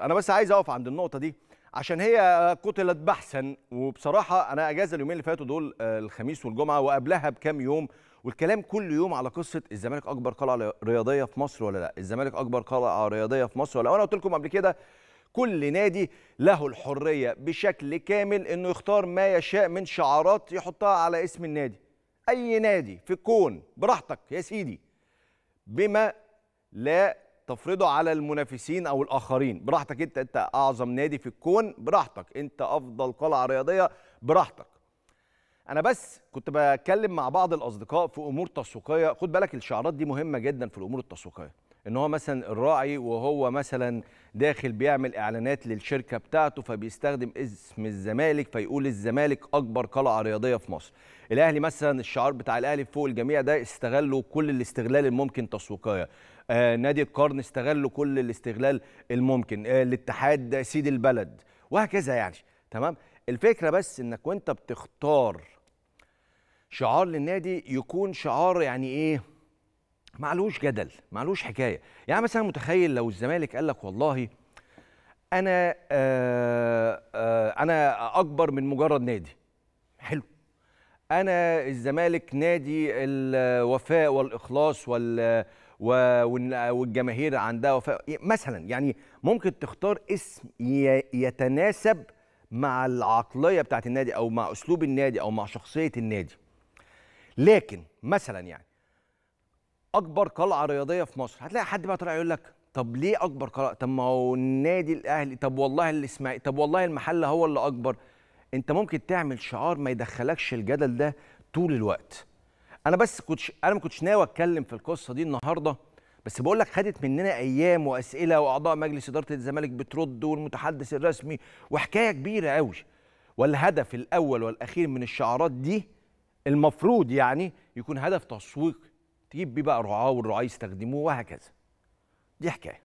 انا بس عايز اقف عند النقطه دي عشان هي قتلت بحثا وبصراحه انا اجازه اليومين اللي فاتوا دول آه، الخميس والجمعه وقبلها بكام يوم والكلام كل يوم على قصه الزمالك اكبر قلعه رياضيه في مصر ولا لا الزمالك اكبر قلعه رياضيه في مصر ولا لا وانا قلت لكم قبل كده كل نادي له الحريه بشكل كامل انه يختار ما يشاء من شعارات يحطها على اسم النادي اي نادي في الكون براحتك يا سيدي بما لا تفرضه على المنافسين او الاخرين براحتك انت انت اعظم نادي في الكون براحتك انت افضل قلعه رياضيه براحتك انا بس كنت بتكلم مع بعض الاصدقاء في امور تسويقيه خد بالك الشعارات دي مهمه جدا في الامور التسويقيه ان هو مثلا الراعي وهو مثلا داخل بيعمل اعلانات للشركه بتاعته فبيستخدم اسم الزمالك فيقول الزمالك اكبر قلعه رياضيه في مصر الاهلي مثلا الشعار بتاع الاهلي فوق الجميع ده استغلوا كل الاستغلال الممكن تسويقيا آه نادي القرن استغلوا كل الاستغلال الممكن آه الاتحاد سيد البلد وهكذا يعني تمام الفكره بس انك وانت بتختار شعار للنادي يكون شعار يعني ايه معلوش جدل معلوش حكايه يعني مثلا متخيل لو الزمالك قال لك والله انا آآ آه، آآ آه، انا اكبر من مجرد نادي حلو انا الزمالك نادي الوفاء والاخلاص وال والجماهير عندها وفاء مثلا يعني ممكن تختار اسم يتناسب مع العقليه بتاعت النادي او مع اسلوب النادي او مع شخصيه النادي لكن مثلا يعني اكبر قلعه رياضيه في مصر هتلاقي حد بقى طلع يقول لك طب ليه اكبر قلعه طب ما هو النادي الاهلي طب والله الاسماعيلي طب والله المحله هو اللي اكبر انت ممكن تعمل شعار ما يدخلكش الجدل ده طول الوقت انا بس كنتش انا ما كنتش ناوي اتكلم في القصه دي النهارده بس بقول لك خدت مننا ايام واسئله واعضاء مجلس اداره الزمالك بترد والمتحدث الرسمي وحكايه كبيره قوي والهدف الاول والاخير من الشعارات دي المفروض يعني يكون هدف تسويق تجيب بيه بقى رعاه والرعاه يستخدموه وهكذا دي حكايه